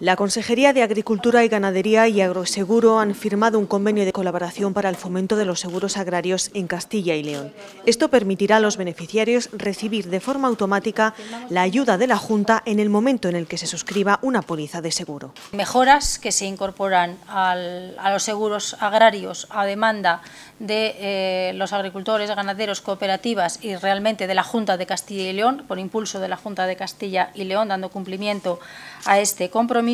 La Consejería de Agricultura y Ganadería y Agroseguro han firmado un convenio de colaboración para el fomento de los seguros agrarios en Castilla y León. Esto permitirá a los beneficiarios recibir de forma automática la ayuda de la Junta en el momento en el que se suscriba una póliza de seguro. Mejoras que se incorporan a los seguros agrarios a demanda de eh, los agricultores, ganaderos, cooperativas y realmente de la Junta de Castilla y León, por impulso de la Junta de Castilla y León, dando cumplimiento a este compromiso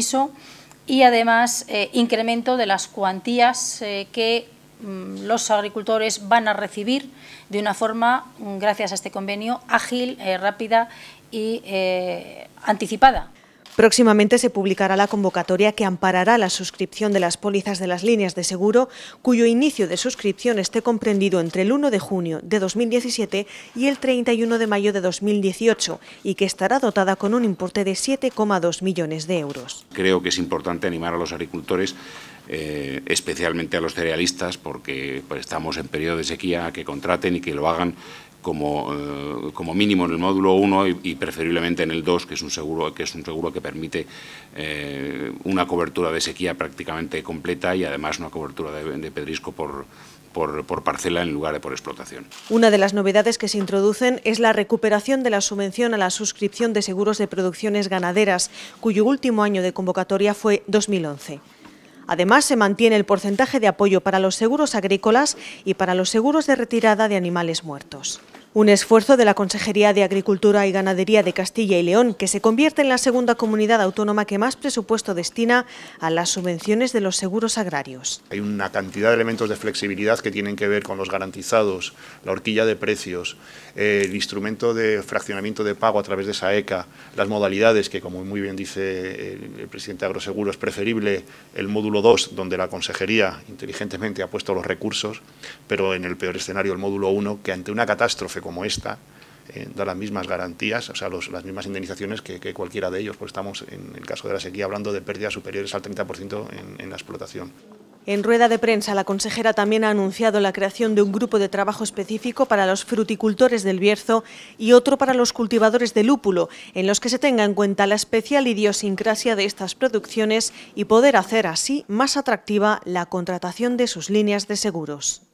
y además eh, incremento de las cuantías eh, que mm, los agricultores van a recibir de una forma, mm, gracias a este convenio, ágil, eh, rápida y anticipada Próximamente se publicará la convocatoria que amparará la suscripción de las pólizas de las líneas de seguro, cuyo inicio de suscripción esté comprendido entre el 1 de junio de 2017 y el 31 de mayo de 2018 y que estará dotada con un importe de 7,2 millones de euros. Creo que es importante animar a los agricultores eh, especialmente a los cerealistas, porque pues, estamos en periodo de sequía, que contraten y que lo hagan eh, como, mínimo en el módulo 1 y, preferiblemente en el 2, que es un seguro que, es un seguro que permite eh, una cobertura de sequía prácticamente completa y además una cobertura de, pedrisco por, parcela en lugar de por explotación. Una de las novedades que se introducen es la recuperación de la subvención a la suscripción de seguros de producciones ganaderas, cuyo último año de convocatoria fue 2011. Además, se mantiene el porcentaje de apoyo para los seguros agrícolas y para los seguros de retirada de animales muertos. Un esfuerzo de la Consejería de Agricultura y Ganadería de Castilla y León, que se convierte en la segunda comunidad autónoma que más presupuesto destina a las subvenciones de los seguros agrarios. Hay una cantidad de elementos de flexibilidad que tienen que ver con los garantizados, la horquilla de precios, eh, el instrumento de fraccionamiento de pago a través de SAECA, las modalidades que, como muy bien dice el presidente de es preferible el módulo 2, donde la Consejería inteligentemente ha puesto los recursos, pero en el peor escenario el módulo 1, que ante una catástrofe como esta eh, da las mismas garantías, o sea, las mismas indemnizaciones que, cualquiera de ellos, porque estamos en el caso de la sequía hablando de pérdidas superiores al 30% en, en la explotación. En rueda de prensa, la consejera también ha anunciado la creación de un grupo de trabajo específico para los fruticultores del Bierzo y otro para los cultivadores de lúpulo, en los que se tenga en cuenta la especial idiosincrasia de estas producciones y poder hacer así más atractiva la contratación de sus líneas de seguros.